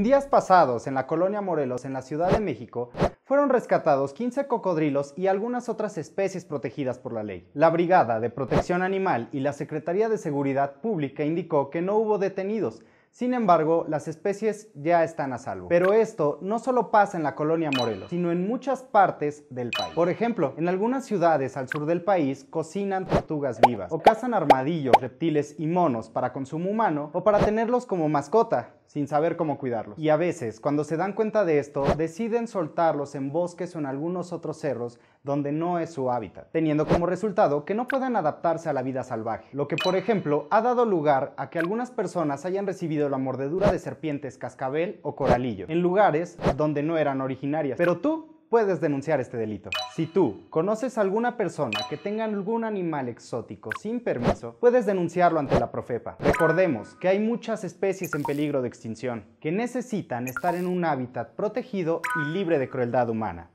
En días pasados, en la colonia Morelos, en la Ciudad de México, fueron rescatados 15 cocodrilos y algunas otras especies protegidas por la ley. La Brigada de Protección Animal y la Secretaría de Seguridad Pública indicó que no hubo detenidos, sin embargo, las especies ya están a salvo. Pero esto no solo pasa en la colonia Morelos, sino en muchas partes del país. Por ejemplo, en algunas ciudades al sur del país cocinan tortugas vivas o cazan armadillos, reptiles y monos para consumo humano o para tenerlos como mascota sin saber cómo cuidarlos. Y a veces, cuando se dan cuenta de esto, deciden soltarlos en bosques o en algunos otros cerros donde no es su hábitat, teniendo como resultado que no puedan adaptarse a la vida salvaje. Lo que, por ejemplo, ha dado lugar a que algunas personas hayan recibido la mordedura de serpientes cascabel o coralillo en lugares donde no eran originarias. Pero tú puedes denunciar este delito. Si tú conoces a alguna persona que tenga algún animal exótico sin permiso, puedes denunciarlo ante la Profepa. Recordemos que hay muchas especies en peligro de extinción que necesitan estar en un hábitat protegido y libre de crueldad humana.